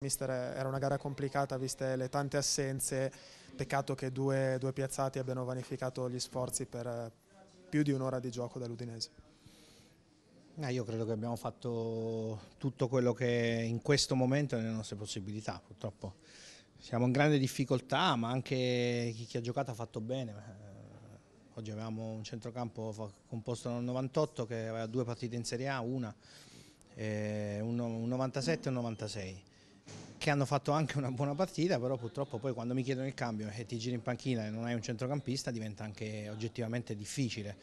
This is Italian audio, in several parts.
Mister, era una gara complicata viste le tante assenze, peccato che due, due piazzati abbiano vanificato gli sforzi per eh, più di un'ora di gioco dall'Udinese. Eh, io credo che abbiamo fatto tutto quello che in questo momento è nelle nostre possibilità, purtroppo siamo in grande difficoltà, ma anche chi, chi ha giocato ha fatto bene. Eh, oggi avevamo un centrocampo composto dal 98 che aveva due partite in Serie A, una, eh, un 97 e un 96 che hanno fatto anche una buona partita, però purtroppo poi quando mi chiedono il cambio e ti giri in panchina e non hai un centrocampista diventa anche oggettivamente difficile.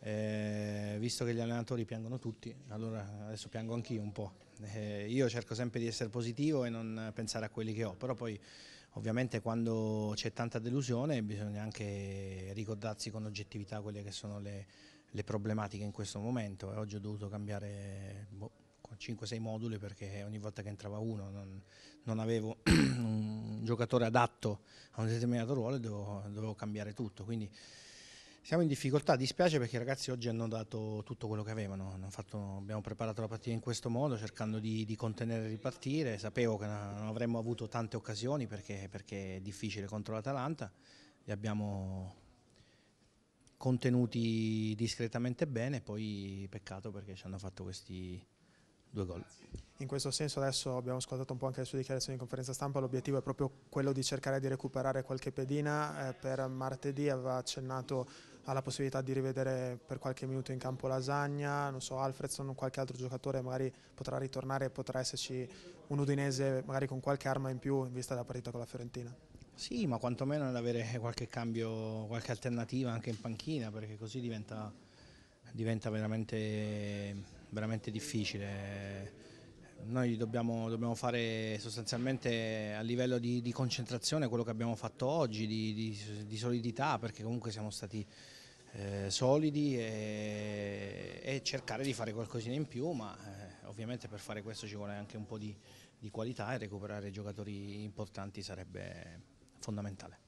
Eh, visto che gli allenatori piangono tutti, allora adesso piango anch'io un po'. Eh, io cerco sempre di essere positivo e non pensare a quelli che ho, però poi ovviamente quando c'è tanta delusione bisogna anche ricordarsi con oggettività quelle che sono le, le problematiche in questo momento e oggi ho dovuto cambiare 5-6 moduli perché ogni volta che entrava uno non, non avevo un giocatore adatto a un determinato ruolo e dovevo, dovevo cambiare tutto. Quindi siamo in difficoltà, dispiace perché i ragazzi oggi hanno dato tutto quello che avevano, fatto, abbiamo preparato la partita in questo modo cercando di, di contenere e ripartire, sapevo che non avremmo avuto tante occasioni perché, perché è difficile contro l'Atalanta, li abbiamo contenuti discretamente bene, poi peccato perché ci hanno fatto questi due gol. In questo senso adesso abbiamo ascoltato un po' anche le sue dichiarazioni in conferenza stampa, l'obiettivo è proprio quello di cercare di recuperare qualche pedina, eh, per martedì aveva accennato alla possibilità di rivedere per qualche minuto in campo Lasagna, non so, Alfredson, o qualche altro giocatore magari potrà ritornare e potrà esserci un Udinese magari con qualche arma in più in vista della partita con la Fiorentina. Sì, ma quantomeno ad avere qualche cambio, qualche alternativa anche in panchina, perché così diventa, diventa veramente veramente difficile. Noi dobbiamo, dobbiamo, fare sostanzialmente a livello di, di, concentrazione quello che abbiamo fatto oggi, di, di, di solidità, perché comunque siamo stati eh, solidi e, e, cercare di fare qualcosina in più, ma eh, ovviamente per fare questo ci vuole anche un po' di qualità e recuperare giocatori importanti sarebbe fondamentale.